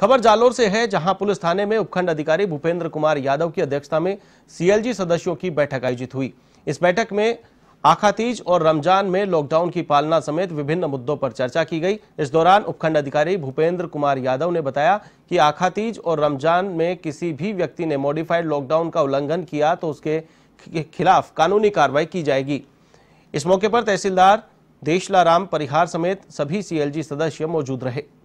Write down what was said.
खबर जालोर से है जहां पुलिस थाने में उपखंड अधिकारी भूपेंद्र कुमार यादव की अध्यक्षता में सीएलजी सदस्यों की बैठक आयोजित हुई इस बैठक में आखातीज और रमजान में लॉकडाउन की पालना समेत विभिन्न मुद्दों पर चर्चा की गई इस दौरान उपखंड अधिकारी भूपेंद्र कुमार यादव ने बताया कि आखातीज और रमजान में किसी भी व्यक्ति ने मॉडिफाइड लॉकडाउन का उल्लंघन किया तो उसके खिलाफ कानूनी कार्रवाई की जाएगी इस मौके पर तहसीलदार देशला राम परिहार समेत सभी सीएलजी सदस्य मौजूद रहे